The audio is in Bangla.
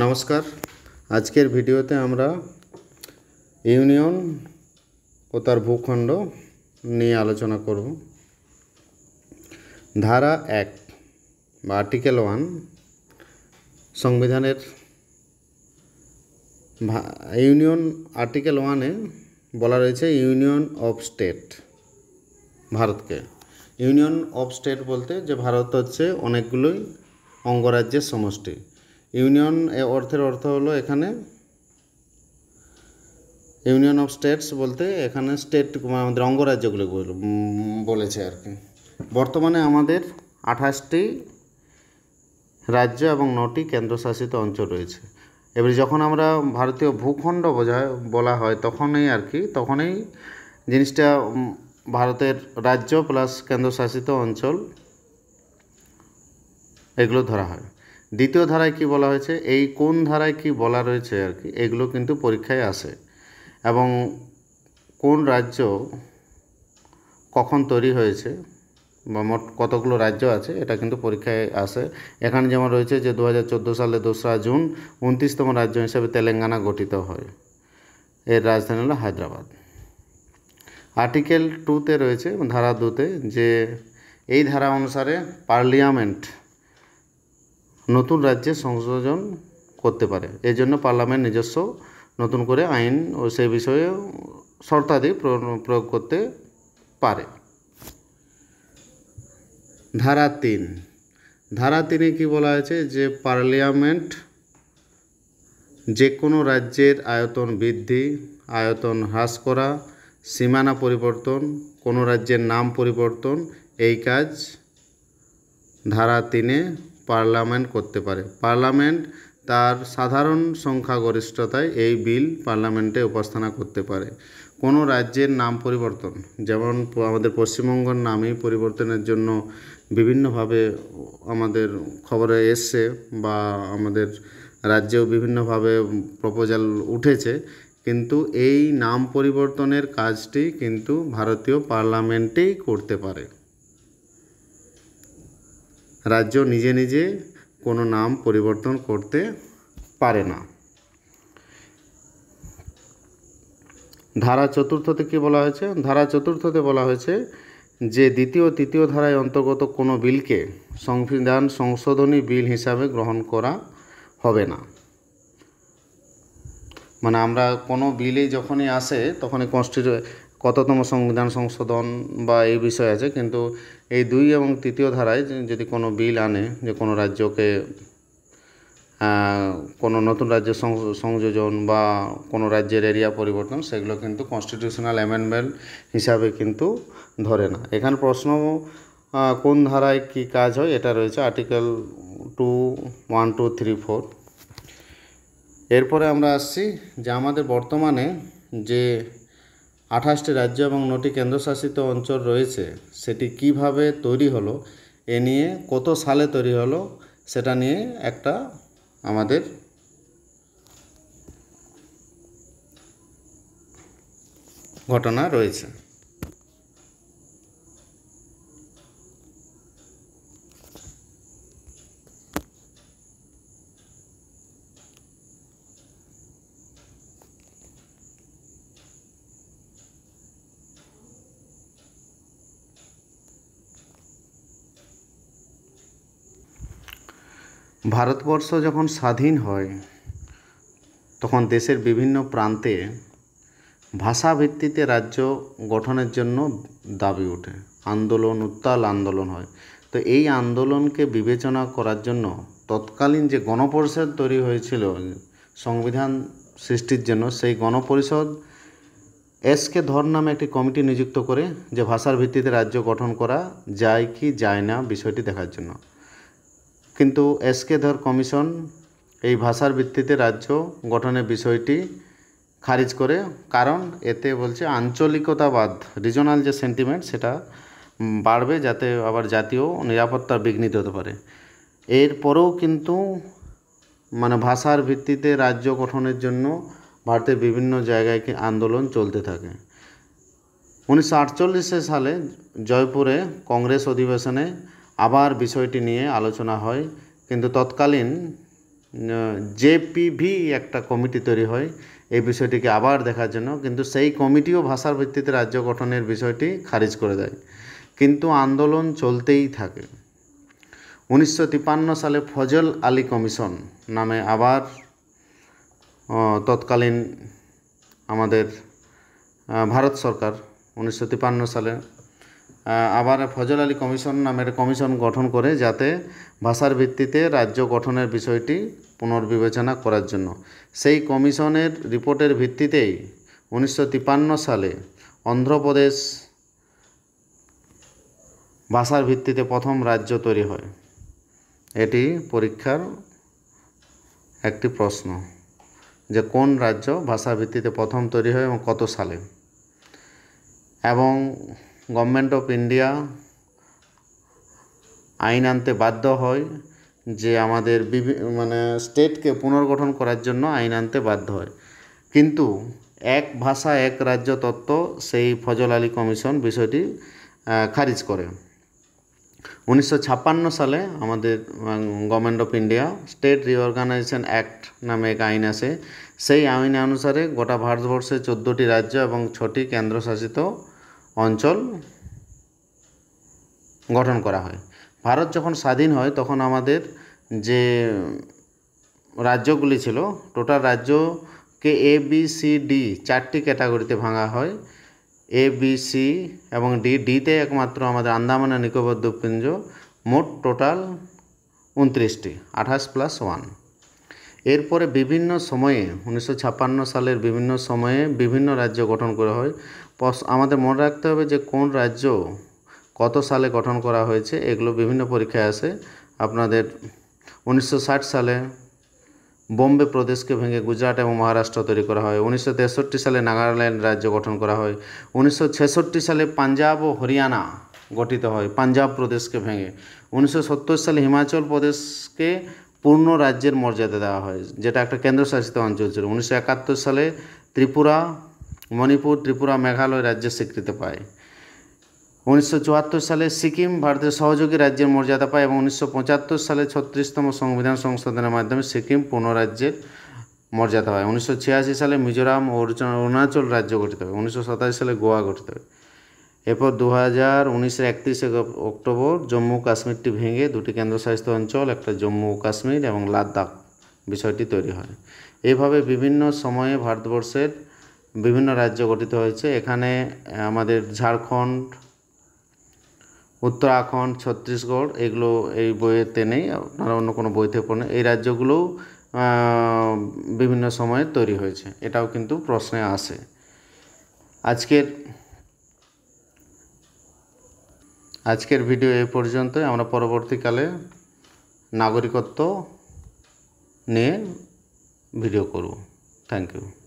নমস্কার আজকের ভিডিওতে আমরা ইউনিয়ন ও তার ভূখণ্ড নিয়ে আলোচনা করব ধারা এক বা আর্টিকেল ওয়ান সংবিধানের ইউনিয়ন আর্টিকেল ওয়ানে বলা রয়েছে ইউনিয়ন অফ স্টেট ভারতকে ইউনিয়ন অফ স্টেট বলতে যে ভারত হচ্ছে অনেকগুলোই অঙ্গরাজ্যের সমষ্টি ইউনিয়ন অর্থের অর্থ হলো এখানে ইউনিয়ন অফ স্টেটস বলতে এখানে স্টেট আমাদের অঙ্গরাজ্যগুলো বলেছে আর কি বর্তমানে আমাদের আঠাশটি রাজ্য এবং নটি কেন্দ্রশাসিত অঞ্চল রয়েছে এবারে যখন আমরা ভারতীয় ভূখণ্ড বোঝায় বলা হয় তখনই আর কি তখনই জিনিসটা ভারতের রাজ্য প্লাস কেন্দ্রশাসিত অঞ্চল এগুলো ধরা হয় দ্বিতীয় ধারায় কি বলা হয়েছে এই কোন ধারায় কি বলা রয়েছে আর কি এগুলো কিন্তু পরীক্ষায় আসে এবং কোন রাজ্য কখন তৈরি হয়েছে বা মোট কতগুলো রাজ্য আছে এটা কিন্তু পরীক্ষায় আসে এখানে যেমন রয়েছে যে দু সালে দোসরা জুন উনত্রিশতম রাজ্য হিসেবে তেলেঙ্গানা গঠিত হয় এর রাজধানী হলো হায়দ্রাবাদ আর্টিকেল টুতে রয়েছে ধারা দুতে যে এই ধারা অনুসারে পার্লিয়ামেন্ট নতুন রাজ্যে সংযোজন করতে পারে এই জন্য পার্লামেন্ট নিজস্ব নতুন করে আইন ও সেই বিষয়ে শর্তাদি প্রয়োগ করতে পারে ধারা তিন ধারা তিনে কি বলা হয়েছে যে পার্লিয়ামেন্ট যে কোনো রাজ্যের আয়তন বৃদ্ধি আয়তন হ্রাস করা সীমানা পরিবর্তন কোনো রাজ্যের নাম পরিবর্তন এই কাজ ধারা তিনে পার্লামেন্ট করতে পারে পার্লামেন্ট তার সাধারণ সংখ্যাগরিষ্ঠতায় এই বিল পার্লামেন্টে উপস্থাপনা করতে পারে কোনো রাজ্যের নাম পরিবর্তন যেমন আমাদের পশ্চিমবঙ্গের নামই পরিবর্তনের জন্য বিভিন্নভাবে আমাদের খবরে এসছে বা আমাদের রাজ্যেও বিভিন্নভাবে প্রপোজাল উঠেছে কিন্তু এই নাম পরিবর্তনের কাজটি কিন্তু ভারতীয় পার্লামেন্টেই করতে পারে রাজ্য নিজে নিজে কোনো নাম পরিবর্তন করতে পারে না ধারা চতুর্থতে কি বলা হয়েছে ধারা চতুর্থতে বলা হয়েছে যে দ্বিতীয় তৃতীয় ধারায় অন্তর্গত কোনো বিলকে সংবিধান সংশোধনী বিল হিসাবে গ্রহণ করা হবে না মানে আমরা কোনো বিলে যখনই আসে তখনই কনস্টিটিউ কততম সংবিধান সংশোধন বা এই বিষয় আছে কিন্তু এই দুই এবং তৃতীয় ধারায় যদি কোনো বিল আনে যে কোনো রাজ্যকে কোনো নতুন রাজ্যের সংযোজন বা কোনো রাজ্যের এরিয়া পরিবর্তন সেগুলো কিন্তু কনস্টিটিউশনাল অ্যামেন্ডমেন্ট হিসাবে কিন্তু ধরে না এখানে প্রশ্ন কোন ধারায় কি কাজ হয় এটা রয়েছে article two one two three four এরপরে আমরা আসছি যে আমাদের বর্তমানে যে আঠাশটি রাজ্য এবং নটি কেন্দ্রশাসিত অঞ্চল রয়েছে সেটি কিভাবে তৈরি হলো এ নিয়ে কত সালে তৈরি হলো সেটা নিয়ে একটা আমাদের ঘটনা রয়েছে ভারতবর্ষ যখন স্বাধীন হয় তখন দেশের বিভিন্ন প্রান্তে ভাষাভিত্তিতে রাজ্য গঠনের জন্য দাবি ওঠে আন্দোলন উত্তাল আন্দোলন হয় তো এই আন্দোলনকে বিবেচনা করার জন্য তৎকালীন যে গণপরিষদ তৈরি হয়েছিল সংবিধান সৃষ্টির জন্য সেই গণপরিষদ এস কে ধর নামে একটি কমিটি নিযুক্ত করে যে ভাষার ভিত্তিতে রাজ্য গঠন করা যায় কি যায় না বিষয়টি দেখার জন্য কিন্তু এসকে ধর কমিশন এই ভাষার ভিত্তিতে রাজ্য গঠনের বিষয়টি খারিজ করে কারণ এতে বলছে আঞ্চলিকতাবাদ রিজনাল যে সেন্টিমেন্ট সেটা বাড়বে যাতে আবার জাতীয় নিরাপত্তা বিঘ্নিত হতে পারে এরপরেও কিন্তু মানে ভাষার ভিত্তিতে রাজ্য গঠনের জন্য ভারতের বিভিন্ন জায়গায় আন্দোলন চলতে থাকে উনিশশো সালে জয়পুরে কংগ্রেস অধিবেশনে আবার বিষয়টি নিয়ে আলোচনা হয় কিন্তু তৎকালীন জেপিভি একটা কমিটি তৈরি হয় এই বিষয়টিকে আবার দেখার জন্য কিন্তু সেই কমিটিও ভাষার ভিত্তিতে রাজ্য গঠনের বিষয়টি খারিজ করে দেয় কিন্তু আন্দোলন চলতেই থাকে উনিশশো সালে ফজল আলী কমিশন নামে আবার তৎকালীন আমাদের ভারত সরকার উনিশশো সালে আবার ফজল আলী কমিশন নামের কমিশন গঠন করে যাতে ভাষার ভিত্তিতে রাজ্য গঠনের বিষয়টি পুনর্বিবেচনা করার জন্য সেই কমিশনের রিপোর্টের ভিত্তিতেই উনিশশো সালে অন্ধ্রপ্রদেশ ভাষার ভিত্তিতে প্রথম রাজ্য তৈরি হয় এটি পরীক্ষার একটি প্রশ্ন যে কোন রাজ্য ভাষা ভিত্তিতে প্রথম তৈরি হয় এবং কত সালে এবং গভর্নমেন্ট অফ ইন্ডিয়া আইন আনতে বাধ্য হয় যে আমাদের বিভি মানে স্টেটকে পুনর্গঠন করার জন্য আইন আনতে বাধ্য হয় কিন্তু এক ভাষা এক রাজ্য তত্ত্ব সেই ফজল আলী কমিশন বিষয়টি খারিজ করে উনিশশো সালে আমাদের government of India state reorganisation act নামে এক আইন আছে সেই আইন অনুসারে গোটা ভারতবর্ষে চোদ্দোটি রাজ্য এবং ছটি কেন্দ্রশাসিত অঞ্চল গঠন করা হয় ভারত যখন স্বাধীন হয় তখন আমাদের যে রাজ্যগুলি ছিল টোটাল রাজ্যকে এ বি সি ডি চারটি ক্যাটাগরিতে ভাঙা হয় এ বি সি এবং ডি ডিতে একমাত্র আমাদের আন্দামান নিকোবর দ্বীপপুঞ্জ মোট টোটাল উনত্রিশটি আঠাশ প্লাস ওয়ান এরপরে বিভিন্ন সময়ে উনিশশো সালের বিভিন্ন সময়ে বিভিন্ন রাজ্য গঠন করা হয় আমাদের মনে রাখতে হবে যে কোন রাজ্য কত সালে গঠন করা হয়েছে এগুলো বিভিন্ন পরীক্ষায় আসে আপনাদের উনিশশো সালে বোম্বে প্রদেশকে ভেঙে গুজরাট এবং মহারাষ্ট্র তৈরি করা হয় উনিশশো সালে নাগাল্যান্ড রাজ্য গঠন করা হয় উনিশশো সালে পাঞ্জাব ও হরিয়ানা গঠিত হয় পাঞ্জাব প্রদেশকে ভেঙে উনিশশো সালে হিমাচল প্রদেশকে পূর্ণ রাজ্যের মর্যাদা দেওয়া হয় যেটা একটা কেন্দ্রশাসিত অঞ্চল ছিল উনিশশো একাত্তর সালে ত্রিপুরা মণিপুর ত্রিপুরা মেঘালয় রাজ্যে স্বীকৃতি পায় উনিশশো সালে সিকিম ভারতের সহযোগী রাজ্যের মর্যাদা পায় এবং উনিশশো সালে ছত্রিশতম সংবিধান সংশোধনের মাধ্যমে সিকিম পুনরাজ্যের মর্যাদা হয় উনিশশো সালে মিজোরাম ও অরুণাচল রাজ্য গঠিত হয় উনিশশো সালে গোয়া গঠিত হয় এরপর দু হাজার উনিশের একত্রিশে অক্টোবর জম্মু কাশ্মীরটি ভেঙে দুটি কেন্দ্রশাসিত অঞ্চল একটা জম্মু কাশ্মীর এবং লাদাখ বিষয়টি তৈরি হয় এইভাবে বিভিন্ন সময়ে ভারতবর্ষের বিভিন্ন রাজ্য গঠিত হয়েছে এখানে আমাদের ঝাড়খণ্ড উত্তরাখণ্ড ছত্তিশগড় এগুলো এই বইয়েতে নেই আপনারা অন্য কোনো বইতে পড়েন এই রাজ্যগুলোও বিভিন্ন সময়ে তৈরি হয়েছে এটাও কিন্তু প্রশ্নে আসে আজকের আজকের ভিডিও এ পর্যন্তই আমরা পরবর্তীকালে নাগরিকত্ব নিয়ে ভিডিও করব থ্যাংক ইউ